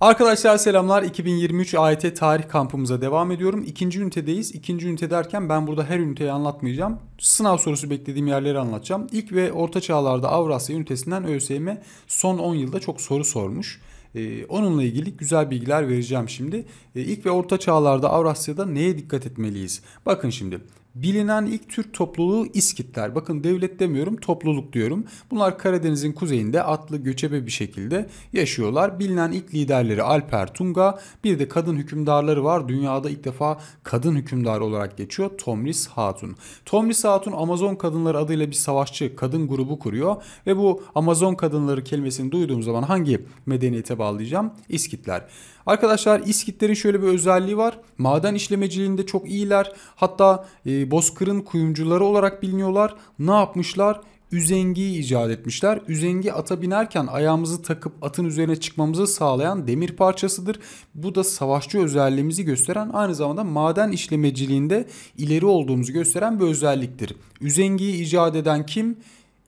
Arkadaşlar selamlar 2023 AYT tarih kampımıza devam ediyorum. İkinci ünitedeyiz. İkinci ünite derken ben burada her üniteyi anlatmayacağım. Sınav sorusu beklediğim yerleri anlatacağım. İlk ve orta çağlarda Avrasya ünitesinden ÖSYM son 10 yılda çok soru sormuş. Ee, onunla ilgili güzel bilgiler vereceğim şimdi. Ee, ilk ve orta çağlarda Avrasya'da neye dikkat etmeliyiz? Bakın şimdi bilinen ilk Türk topluluğu İskitler. Bakın devlet demiyorum topluluk diyorum. Bunlar Karadeniz'in kuzeyinde atlı göçebe bir şekilde yaşıyorlar. Bilinen ilk liderleri Alper Tunga bir de kadın hükümdarları var. Dünyada ilk defa kadın hükümdar olarak geçiyor Tomris Hatun. Tomris Hatun Amazon kadınları adıyla bir savaşçı kadın grubu kuruyor ve bu Amazon kadınları kelimesini duyduğum zaman hangi medeniyete bağlayacağım? İskitler. Arkadaşlar İskitlerin şöyle bir özelliği var. Maden işlemeciliğinde çok iyiler. Hatta e, Bozkır'ın kuyumcuları olarak biliniyorlar. Ne yapmışlar? üzengiyi icat etmişler. Üzengi ata binerken ayağımızı takıp atın üzerine çıkmamızı sağlayan demir parçasıdır. Bu da savaşçı özelliğimizi gösteren aynı zamanda maden işlemeciliğinde ileri olduğumuzu gösteren bir özelliktir. Üzengiyi icat eden kim?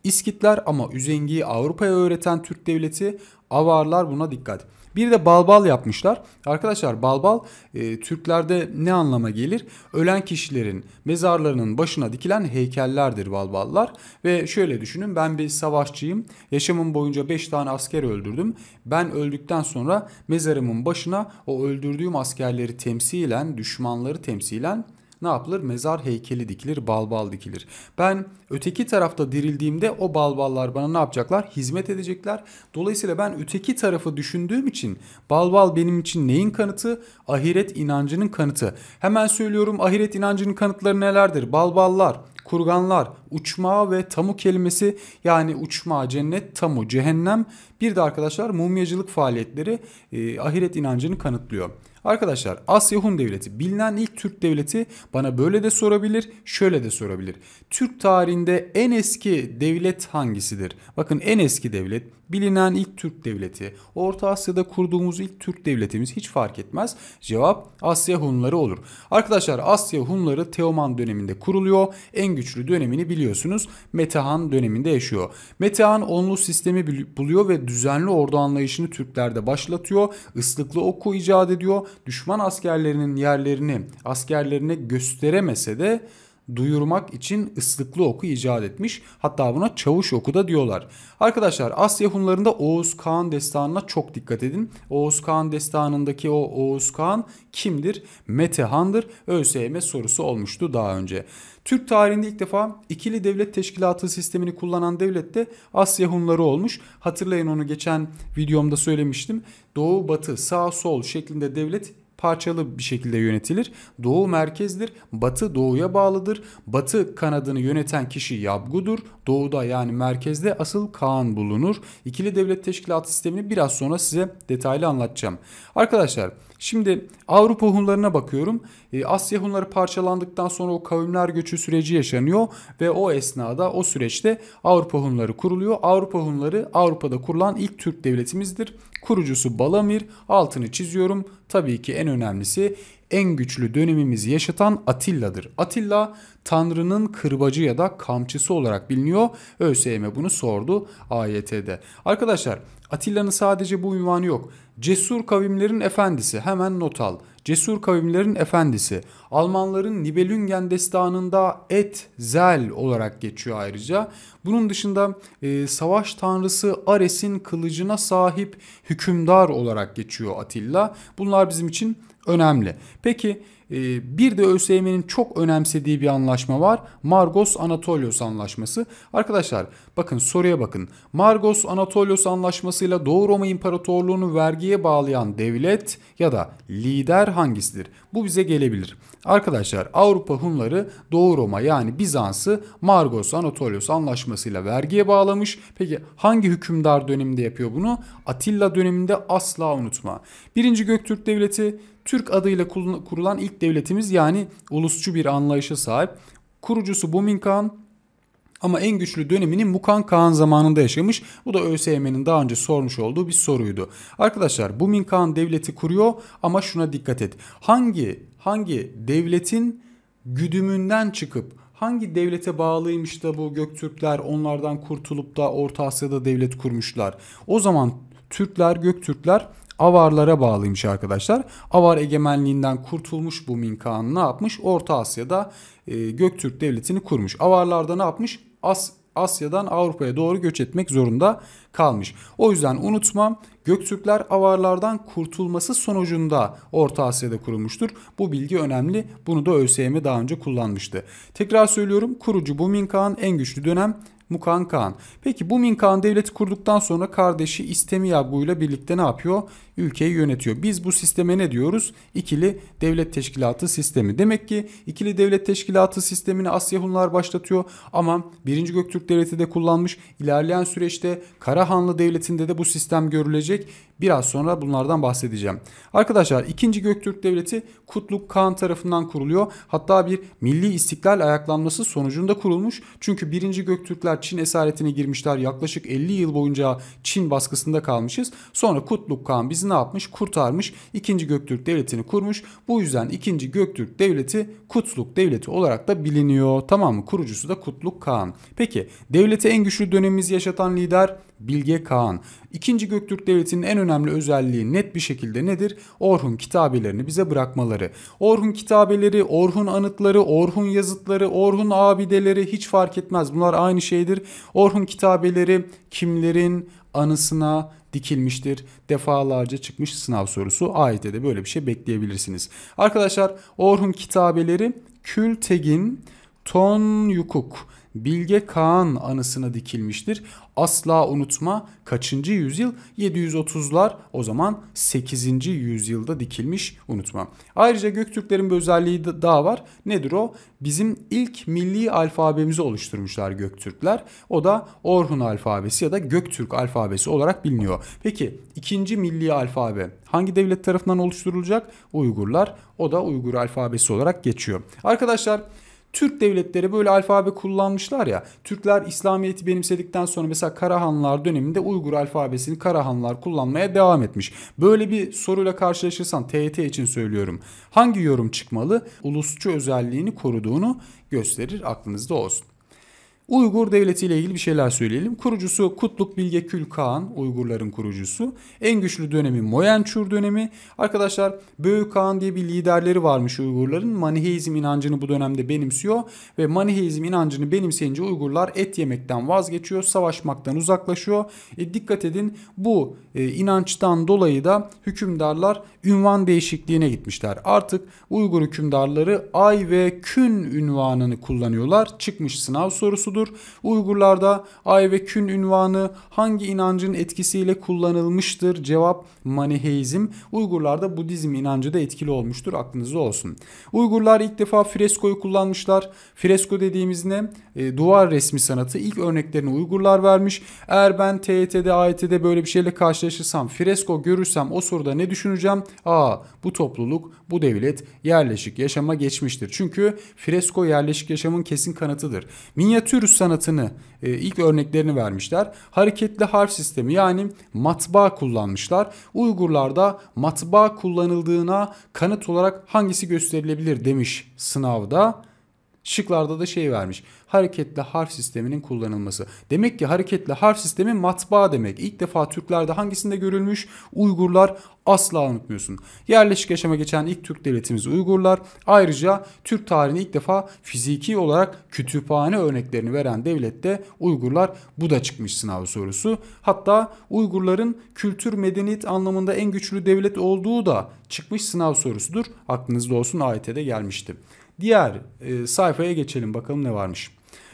İskitler ama üzengiyi Avrupa'ya öğreten Türk devleti Avarlar buna dikkat. Bir de balbal yapmışlar. Arkadaşlar balbal e, Türklerde ne anlama gelir? Ölen kişilerin mezarlarının başına dikilen heykellerdir balballar. Ve şöyle düşünün ben bir savaşçıyım. Yaşamım boyunca 5 tane asker öldürdüm. Ben öldükten sonra mezarımın başına o öldürdüğüm askerleri temsilen, düşmanları temsilen ne yapılır? Mezar heykeli dikilir, balbal dikilir. Ben öteki tarafta dirildiğimde o balballar bana ne yapacaklar? Hizmet edecekler. Dolayısıyla ben öteki tarafı düşündüğüm için balbal benim için neyin kanıtı? Ahiret inancının kanıtı. Hemen söylüyorum ahiret inancının kanıtları nelerdir? Balballar, kurganlar, uçma ve tamu kelimesi yani uçma, cennet, tamu, cehennem bir de arkadaşlar mumyacılık faaliyetleri e, ahiret inancını kanıtlıyor. Arkadaşlar Asya Hun Devleti bilinen ilk Türk devleti bana böyle de sorabilir, şöyle de sorabilir. Türk tarihinde en eski devlet hangisidir? Bakın en eski devlet bilinen ilk Türk devleti, Orta Asya'da kurduğumuz ilk Türk devletimiz hiç fark etmez. Cevap Asya Hunları olur. Arkadaşlar Asya Hunları Teoman döneminde kuruluyor. En güçlü dönemini biliyorsunuz Metehan döneminde yaşıyor. Metehan onlu sistemi buluyor ve düzenli ordu anlayışını Türklerde başlatıyor. Islıklı oku icat ediyor düşman askerlerinin yerlerini askerlerine gösteremese de duyurmak için ıslıklı oku icat etmiş. Hatta buna çavuş oku da diyorlar. Arkadaşlar Asya Hunlarında Oğuz Kağan destanına çok dikkat edin. Oğuz Kağan destanındaki o Oğuz Kağan kimdir? Metehan'dır. ÖSYM sorusu olmuştu daha önce. Türk tarihinde ilk defa ikili devlet teşkilatı sistemini kullanan devlet de Asya Hunları olmuş. Hatırlayın onu geçen videomda söylemiştim. Doğu, batı, sağ, sol şeklinde devlet parçalı bir şekilde yönetilir. Doğu merkezdir, batı doğuya bağlıdır. Batı kanadını yöneten kişi Yabgu'dur. Doğuda yani merkezde asıl Kaan bulunur. İkili devlet teşkilatı sistemini biraz sonra size detaylı anlatacağım. Arkadaşlar Şimdi Avrupa Hunlarına bakıyorum. E, Asya Hunları parçalandıktan sonra o kavimler göçü süreci yaşanıyor ve o esnada o süreçte Avrupa Hunları kuruluyor. Avrupa Hunları Avrupa'da kurulan ilk Türk devletimizdir. Kurucusu Balamir, altını çiziyorum. Tabii ki en önemlisi en güçlü dönemimizi yaşatan Atilla'dır. Atilla Tanrı'nın kırbacı ya da kamçısı olarak biliniyor. ÖSYM bunu sordu AYT'de. Arkadaşlar Atilla'nın sadece bu ünvanı yok. Cesur kavimlerin efendisi hemen not al. Cesur kavimlerin efendisi. Almanların Nibelungen destanında Et Zel olarak geçiyor ayrıca. Bunun dışında e, savaş tanrısı Ares'in kılıcına sahip hükümdar olarak geçiyor Atilla. Bunlar bizim için önemli. Peki e, bir de ÖSYM'nin çok önemsediği bir anlaşma var. Margos Anatolios Anlaşması. Arkadaşlar bakın soruya bakın. Margos Anatolios Anlaşması'yla Doğu Roma İmparatorluğu'nu vergiye bağlayan devlet ya da lider hangisidir? Bu bize gelebilir. Arkadaşlar Avrupa Hunları Doğu Roma yani Bizans'ı Margos Anatolios Anlaşması'yla vergiye bağlamış. Peki hangi hükümdar döneminde yapıyor bunu? Atilla döneminde asla unutma. Birinci Göktürk Devleti Türk adıyla kurulan ilk devletimiz yani ulusçu bir anlayışa sahip. Kurucusu Bumin Kağan ama en güçlü dönemini Mukan Kağan zamanında yaşamış. Bu da ÖSYM'nin daha önce sormuş olduğu bir soruydu. Arkadaşlar Bumin Kağan devleti kuruyor ama şuna dikkat et. Hangi hangi devletin güdümünden çıkıp hangi devlete bağlıymış da bu Göktürkler onlardan kurtulup da Orta Asya'da devlet kurmuşlar. O zaman Türkler, Göktürkler avarlara bağlıymış arkadaşlar. Avar egemenliğinden kurtulmuş bu Ming ne yapmış? Orta Asya'da e, Göktürk Devleti'ni kurmuş. Avarlarda ne yapmış? As Asya'dan Avrupa'ya doğru göç etmek zorunda kalmış. O yüzden unutmam. Göktürkler avarlardan kurtulması sonucunda Orta Asya'da kurulmuştur. Bu bilgi önemli. Bunu da ÖSYM daha önce kullanmıştı. Tekrar söylüyorum kurucu bu Minkan en güçlü dönem Mukan Kağan. Peki bu Min Kağan devleti kurduktan sonra kardeşi İstemiyabu ile birlikte ne yapıyor? Ülkeyi yönetiyor. Biz bu sisteme ne diyoruz? İkili devlet teşkilatı sistemi. Demek ki ikili devlet teşkilatı sistemini Asya Hunlar başlatıyor ama 1. Göktürk Devleti de kullanmış. İlerleyen süreçte Karahanlı Devleti'nde de bu sistem görülecek Biraz sonra bunlardan bahsedeceğim. Arkadaşlar 2. Göktürk Devleti Kutluk Kağan tarafından kuruluyor. Hatta bir milli istiklal ayaklanması sonucunda kurulmuş. Çünkü 1. Göktürkler Çin esaretine girmişler. Yaklaşık 50 yıl boyunca Çin baskısında kalmışız. Sonra Kutluk Kağan bizi ne yapmış? Kurtarmış. 2. Göktürk Devleti'ni kurmuş. Bu yüzden 2. Göktürk Devleti Kutluk Devleti olarak da biliniyor. Tamam mı? Kurucusu da Kutluk Kağan. Peki devleti en güçlü dönemimizi yaşatan lider Bilge Kağan. 2. Göktürk Devleti'nin en önemli önemli özelliği net bir şekilde nedir? Orhun kitabelerini bize bırakmaları. Orhun kitabeleri, Orhun anıtları, Orhun yazıtları, Orhun abideleri hiç fark etmez. Bunlar aynı şeydir. Orhun kitabeleri kimlerin anısına dikilmiştir. Defalarca çıkmış sınav sorusu. AYT'de de böyle bir şey bekleyebilirsiniz. Arkadaşlar Orhun kitabeleri Kültegin Ton Yukuk Bilge Kağan anısına dikilmiştir. Asla unutma kaçıncı yüzyıl? 730'lar o zaman 8. yüzyılda dikilmiş unutma. Ayrıca Göktürklerin bir özelliği daha var. Nedir o? Bizim ilk milli alfabemizi oluşturmuşlar Göktürkler. O da Orhun alfabesi ya da Göktürk alfabesi olarak biliniyor. Peki ikinci milli alfabe hangi devlet tarafından oluşturulacak? Uygurlar. O da Uygur alfabesi olarak geçiyor. Arkadaşlar Türk devletleri böyle alfabe kullanmışlar ya. Türkler İslamiyet'i benimsedikten sonra mesela Karahanlar döneminde Uygur alfabesini Karahanlar kullanmaya devam etmiş. Böyle bir soruyla karşılaşırsan TYT için söylüyorum. Hangi yorum çıkmalı? Ulusçu özelliğini koruduğunu gösterir aklınızda olsun. Uygur Devleti ile ilgili bir şeyler söyleyelim. Kurucusu Kutluk Bilge Kül Uygurların kurucusu. En güçlü dönemi Moyençur dönemi. Arkadaşlar Böyük Kağan diye bir liderleri varmış Uygurların. Maniheizm inancını bu dönemde benimsiyor ve Maniheizm inancını benimseyince Uygurlar et yemekten vazgeçiyor, savaşmaktan uzaklaşıyor. E, dikkat edin bu e, inançtan dolayı da hükümdarlar ünvan değişikliğine gitmişler. Artık Uygur hükümdarları ay ve kün ünvanını kullanıyorlar. Çıkmış sınav sorusu konusudur. Uygurlarda ay ve kün ünvanı hangi inancın etkisiyle kullanılmıştır? Cevap Maniheizm. Uygurlarda Budizm inancı da etkili olmuştur. Aklınızda olsun. Uygurlar ilk defa freskoyu kullanmışlar. Fresko dediğimiz ne? E, duvar resmi sanatı. İlk örneklerini Uygurlar vermiş. Eğer ben TYT'de, AYT'de böyle bir şeyle karşılaşırsam, fresko görürsem o soruda ne düşüneceğim? Aa bu topluluk, bu devlet yerleşik yaşama geçmiştir. Çünkü fresko yerleşik yaşamın kesin kanıtıdır. Minyatür papyrus sanatını e, ilk örneklerini vermişler. Hareketli harf sistemi yani matbaa kullanmışlar. Uygurlarda matbaa kullanıldığına kanıt olarak hangisi gösterilebilir demiş sınavda. Şıklarda da şey vermiş. Hareketli harf sisteminin kullanılması. Demek ki hareketli harf sistemi matbaa demek. İlk defa Türklerde hangisinde görülmüş? Uygurlar asla unutmuyorsun. Yerleşik yaşama geçen ilk Türk devletimiz Uygurlar. Ayrıca Türk tarihine ilk defa fiziki olarak kütüphane örneklerini veren devlette de Uygurlar. Bu da çıkmış sınav sorusu. Hatta Uygurların kültür medeniyet anlamında en güçlü devlet olduğu da çıkmış sınav sorusudur. Aklınızda olsun AYT'de gelmişti. Diğer e, sayfaya geçelim bakalım ne varmış.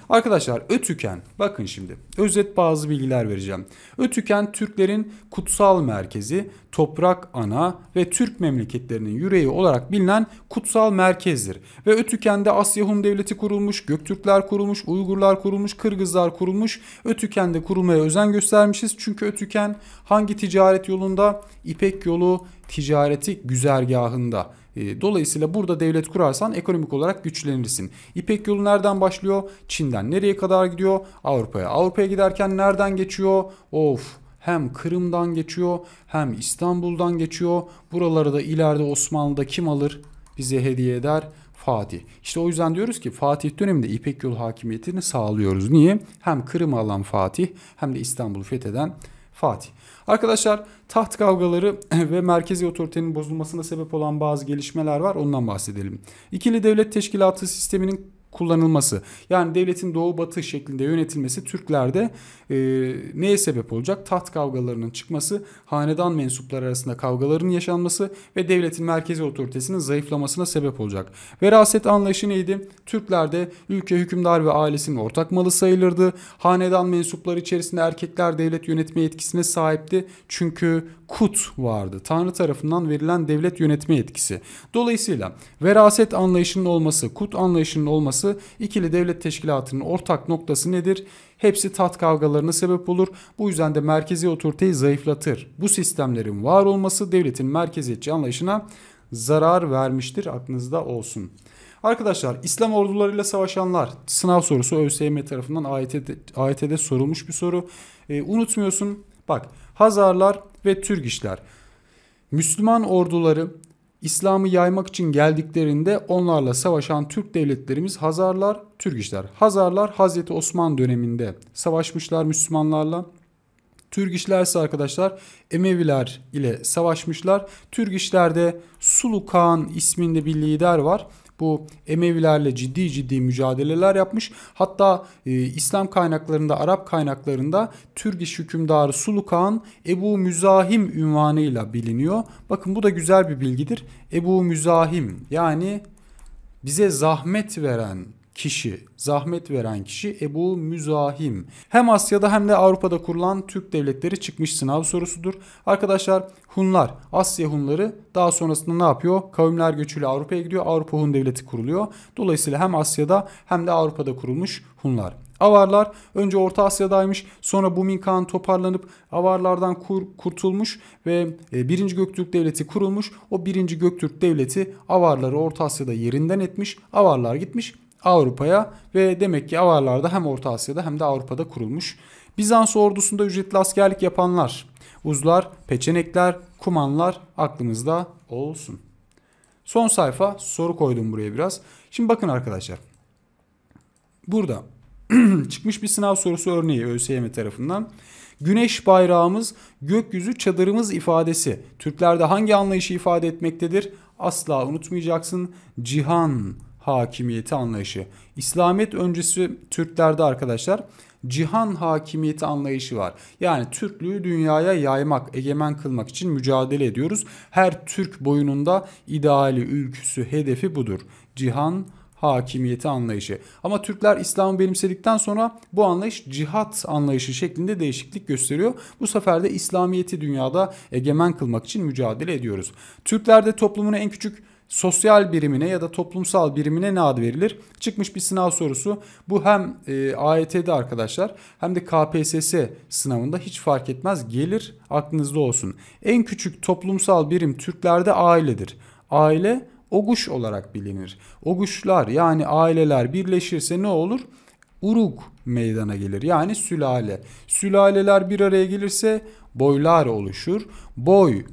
Arkadaşlar Ötüken bakın şimdi özet bazı bilgiler vereceğim. Ötüken Türklerin kutsal merkezi, toprak ana ve Türk memleketlerinin yüreği olarak bilinen kutsal merkezdir. Ve Ötüken'de Asya Hun Devleti kurulmuş, Göktürkler kurulmuş, Uygurlar kurulmuş, Kırgızlar kurulmuş. Ötüken'de kurulmaya özen göstermişiz. Çünkü Ötüken hangi ticaret yolunda? İpek yolu ticareti güzergahında ee, dolayısıyla burada devlet kurarsan ekonomik olarak güçlenirsin. İpek yolu nereden başlıyor? Çin'den nereye kadar gidiyor? Avrupa'ya. Avrupa'ya giderken nereden geçiyor? Of hem Kırım'dan geçiyor hem İstanbul'dan geçiyor. Buraları da ileride Osmanlı'da kim alır? Bize hediye eder. Fatih. İşte o yüzden diyoruz ki Fatih döneminde İpek yolu hakimiyetini sağlıyoruz. Niye? Hem Kırım'ı alan Fatih hem de İstanbul'u fetheden Fatih. Arkadaşlar taht kavgaları ve merkezi otoritenin bozulmasına sebep olan bazı gelişmeler var ondan bahsedelim. İkili devlet teşkilatı sisteminin kullanılması yani devletin doğu batı şeklinde yönetilmesi Türklerde e, neye sebep olacak? Taht kavgalarının çıkması, hanedan mensupları arasında kavgaların yaşanması ve devletin merkezi otoritesinin zayıflamasına sebep olacak. Veraset anlayışı neydi? Türklerde ülke hükümdar ve ailesinin ortak malı sayılırdı. Hanedan mensupları içerisinde erkekler devlet yönetme yetkisine sahipti. Çünkü kut vardı. Tanrı tarafından verilen devlet yönetme yetkisi. Dolayısıyla veraset anlayışının olması, kut anlayışının olması ikili devlet teşkilatının ortak noktası nedir? Hepsi tat kavgalarına sebep olur. Bu yüzden de merkezi otoriteyi zayıflatır. Bu sistemlerin var olması devletin merkeziyetçi anlayışına zarar vermiştir. Aklınızda olsun. Arkadaşlar İslam ordularıyla savaşanlar sınav sorusu ÖSYM tarafından AYT'de, AYT'de sorulmuş bir soru. E, unutmuyorsun bak Hazarlar ve Türk işler. Müslüman orduları İslam'ı yaymak için geldiklerinde onlarla savaşan Türk devletlerimiz Hazarlar, Türk işler. Hazarlar Hazreti Osman döneminde savaşmışlar Müslümanlarla. Türk işler ise arkadaşlar Emeviler ile savaşmışlar. Türk işlerde Sulu Kağan isminde bir lider var bu Emevilerle ciddi ciddi mücadeleler yapmış. Hatta e, İslam kaynaklarında, Arap kaynaklarında Türk Türgiş hükümdarı Sulukan Ebu Müzahim ünvanıyla biliniyor. Bakın bu da güzel bir bilgidir. Ebu Müzahim yani bize zahmet veren, kişi, zahmet veren kişi Ebu Müzahim. Hem Asya'da hem de Avrupa'da kurulan Türk devletleri çıkmış sınav sorusudur. Arkadaşlar Hunlar, Asya Hunları daha sonrasında ne yapıyor? Kavimler göçüyle Avrupa'ya gidiyor. Avrupa Hun devleti kuruluyor. Dolayısıyla hem Asya'da hem de Avrupa'da kurulmuş Hunlar. Avarlar önce Orta Asya'daymış sonra Bumin Kağan toparlanıp Avarlardan kur, kurtulmuş ve 1. E, Göktürk Devleti kurulmuş. O 1. Göktürk Devleti Avarları Orta Asya'da yerinden etmiş. Avarlar gitmiş Avrupa'ya ve demek ki avarlar da hem Orta Asya'da hem de Avrupa'da kurulmuş. Bizans ordusunda ücretli askerlik yapanlar, uzlar, peçenekler, kumanlar aklımızda olsun. Son sayfa soru koydum buraya biraz. Şimdi bakın arkadaşlar. Burada çıkmış bir sınav sorusu örneği ÖSYM tarafından. Güneş bayrağımız, gökyüzü çadırımız ifadesi Türklerde hangi anlayışı ifade etmektedir? Asla unutmayacaksın. Cihan hakimiyeti anlayışı. İslamiyet öncesi Türklerde arkadaşlar cihan hakimiyeti anlayışı var. Yani Türklüğü dünyaya yaymak, egemen kılmak için mücadele ediyoruz. Her Türk boyununda ideali, ülküsü, hedefi budur. Cihan hakimiyeti anlayışı. Ama Türkler İslam'ı benimsedikten sonra bu anlayış cihat anlayışı şeklinde değişiklik gösteriyor. Bu sefer de İslamiyeti dünyada egemen kılmak için mücadele ediyoruz. Türklerde toplumun en küçük sosyal birimine ya da toplumsal birimine ne ad verilir? Çıkmış bir sınav sorusu. Bu hem e, AYT'de arkadaşlar hem de KPSS sınavında hiç fark etmez gelir aklınızda olsun. En küçük toplumsal birim Türklerde ailedir. Aile oguş olarak bilinir. Oguşlar yani aileler birleşirse ne olur? Uruk meydana gelir. Yani sülale. Sülaleler bir araya gelirse boylar oluşur. Boy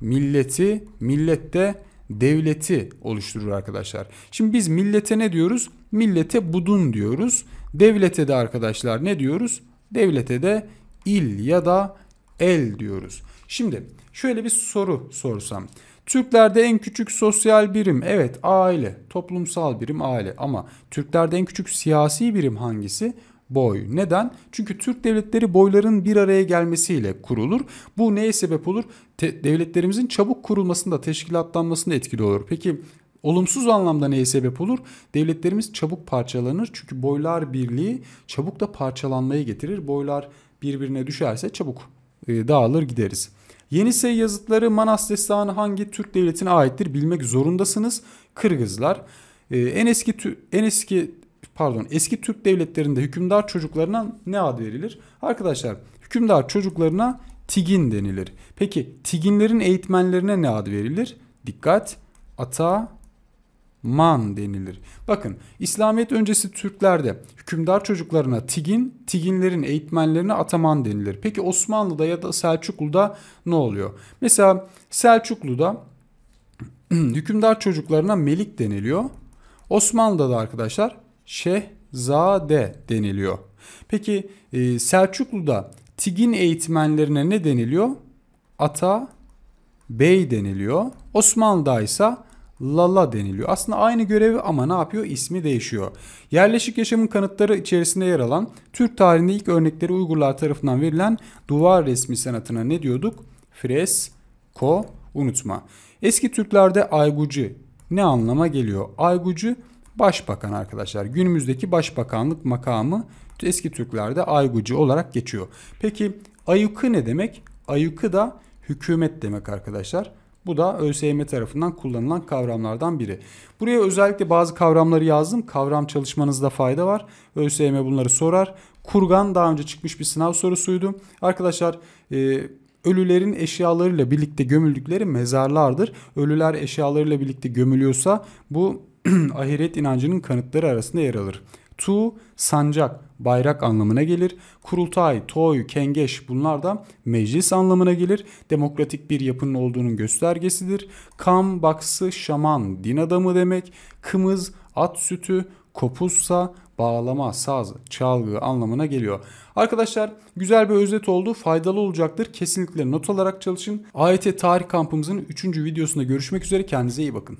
milleti, millette devleti oluşturur arkadaşlar. Şimdi biz millete ne diyoruz? Millete budun diyoruz. Devlete de arkadaşlar ne diyoruz? Devlete de il ya da el diyoruz. Şimdi şöyle bir soru sorsam. Türklerde en küçük sosyal birim evet aile, toplumsal birim aile ama Türklerde en küçük siyasi birim hangisi? boy. Neden? Çünkü Türk devletleri boyların bir araya gelmesiyle kurulur. Bu neye sebep olur? Te- devletlerimizin çabuk kurulmasında, teşkilatlanmasında etkili olur. Peki Olumsuz anlamda neye sebep olur? Devletlerimiz çabuk parçalanır çünkü boylar birliği çabuk da parçalanmayı getirir. Boylar birbirine düşerse çabuk e, dağılır gideriz. Yenisey yazıtları Manas destanı hangi Türk devletine aittir bilmek zorundasınız. Kırgızlar. E, en eski en eski pardon eski Türk devletlerinde hükümdar çocuklarına ne ad verilir? Arkadaşlar hükümdar çocuklarına tigin denilir. Peki tiginlerin eğitmenlerine ne ad verilir? Dikkat ata man denilir. Bakın İslamiyet öncesi Türklerde hükümdar çocuklarına tigin, tiginlerin eğitmenlerine ataman denilir. Peki Osmanlı'da ya da Selçuklu'da ne oluyor? Mesela Selçuklu'da hükümdar çocuklarına melik deniliyor. Osmanlı'da da arkadaşlar Şehzade deniliyor. Peki e, Selçuklu'da Tigin eğitmenlerine ne deniliyor? Ata Bey deniliyor. Osmanlı'da ise Lala deniliyor. Aslında aynı görevi ama ne yapıyor? İsmi değişiyor. Yerleşik yaşamın kanıtları içerisinde yer alan Türk tarihinde ilk örnekleri Uygurlar tarafından verilen duvar resmi sanatına ne diyorduk? Fresko unutma. Eski Türklerde aygucu ne anlama geliyor? Aygucu Başbakan arkadaşlar günümüzdeki başbakanlık makamı eski Türklerde aygucu olarak geçiyor. Peki ayıkı ne demek? Ayıkı da hükümet demek arkadaşlar. Bu da ÖSYM tarafından kullanılan kavramlardan biri. Buraya özellikle bazı kavramları yazdım. Kavram çalışmanızda fayda var. ÖSYM bunları sorar. Kurgan daha önce çıkmış bir sınav sorusuydu. Arkadaşlar e, ölülerin eşyalarıyla birlikte gömüldükleri mezarlardır. Ölüler eşyalarıyla birlikte gömülüyorsa bu ahiret inancının kanıtları arasında yer alır. Tu, sancak, bayrak anlamına gelir. Kurultay, toy, kengeş bunlar da meclis anlamına gelir. Demokratik bir yapının olduğunun göstergesidir. Kam, baksı, şaman, din adamı demek. Kımız, at sütü, kopuzsa bağlama, saz, çalgı anlamına geliyor. Arkadaşlar güzel bir özet oldu. Faydalı olacaktır. Kesinlikle not alarak çalışın. AYT Tarih Kampımızın 3. videosunda görüşmek üzere. Kendinize iyi bakın.